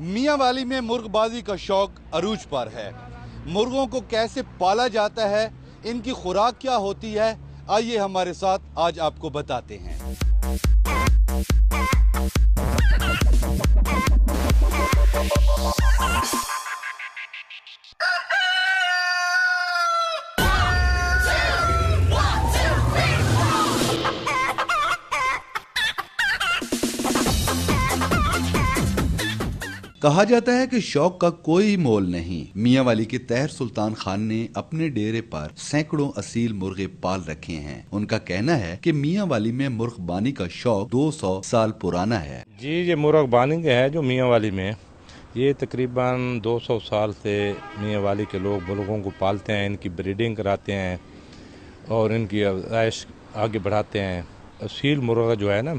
मियाँ वाली में मुर्गबाजी का शौक अरूज पर है मुर्गों को कैसे पाला जाता है इनकी खुराक क्या होती है आइए हमारे साथ आज आपको बताते हैं कहा जाता है कि शौक का कोई मोल नहीं मियाँ वाली के तहर सुल्तान खान ने अपने डेरे पर सैकड़ों असील मुर्गे पाल रखे हैं उनका कहना है कि मियाँ वाली में बानी का शौक 200 साल पुराना है जी ये बानी है जो मियाँ वाली में ये तकरीबन 200 साल से मियाँ वाली के लोग मुर्गों को पालते हैं इनकी ब्रीडिंग कराते हैं और इनकी आइश आगे बढ़ाते हैं असील मुर्गा जो है ना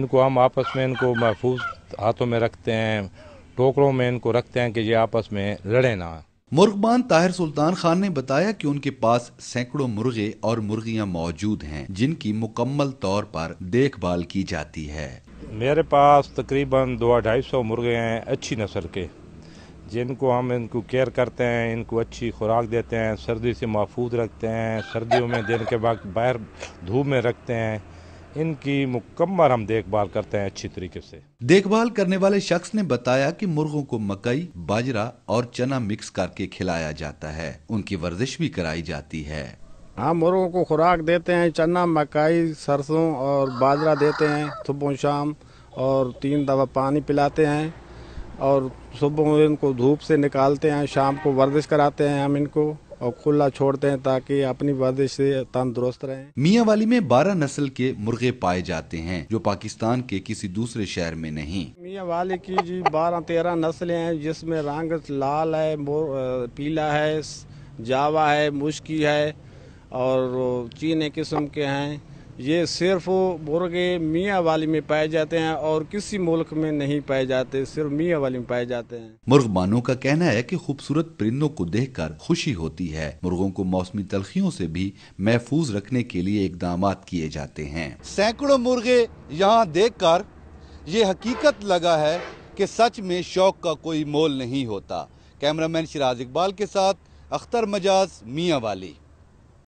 इनको हम आपस में इनको महफूज हाथों में रखते हैं टोकरों में इनको रखते हैं कि ये आपस में लड़े ना मुर्गबान ताहिर सुल्तान खान ने बताया कि उनके पास सैकड़ों मुर्गे और मुर्गियां मौजूद हैं जिनकी मुकम्मल तौर पर देखभाल की जाती है मेरे पास तकरीबन दो ढाई सौ मुर्गे हैं अच्छी नस्ल के जिनको हम इनको केयर करते हैं इनको अच्छी खुराक देते हैं सर्दी से महफूज रखते हैं सर्दियों में दिन के वक्त बाहर धूप में रखते हैं इनकी मुकम्मल हम देखभाल करते हैं अच्छी तरीके से देखभाल करने वाले शख्स ने बताया कि मुर्गों को मकई बाजरा और चना मिक्स करके खिलाया जाता है उनकी वर्जिश भी कराई जाती है हाँ मुर्गों को खुराक देते हैं चना मकई सरसों और बाजरा देते हैं सुबह शाम और तीन दफा पानी पिलाते हैं और सुबह इनको धूप से निकालते हैं शाम को वर्जिश कराते हैं हम इनको और खुला छोड़ते हैं ताकि अपनी वर्दिश से तंदुरुस्त रहे मियाँ वाली में बारह नस्ल के मुर्गे पाए जाते हैं जो पाकिस्तान के किसी दूसरे शहर में नहीं मियाँ वाली की जी बारह तेरह नस्लें हैं जिसमें रंग लाल है पीला है जावा है मुश्की है और चीने किस्म के हैं ये सिर्फ मुर्गे मियाँ वाली में पाए जाते हैं और किसी मुल्क में नहीं पाए जाते सिर्फ मियाँ वाली में पाए जाते हैं मुर्ग मानों का कहना है कि खूबसूरत परिंदों को देख कर खुशी होती है मुर्गों को मौसमी तलखियों से भी महफूज रखने के लिए इकदाम किए जाते हैं सैकड़ों मुर्गे यहाँ देख कर ये हकीकत लगा है कि सच में शौक का कोई मोल नहीं होता कैमरामैन शिराज इकबाल के साथ अख्तर मजाज मियाँ वाली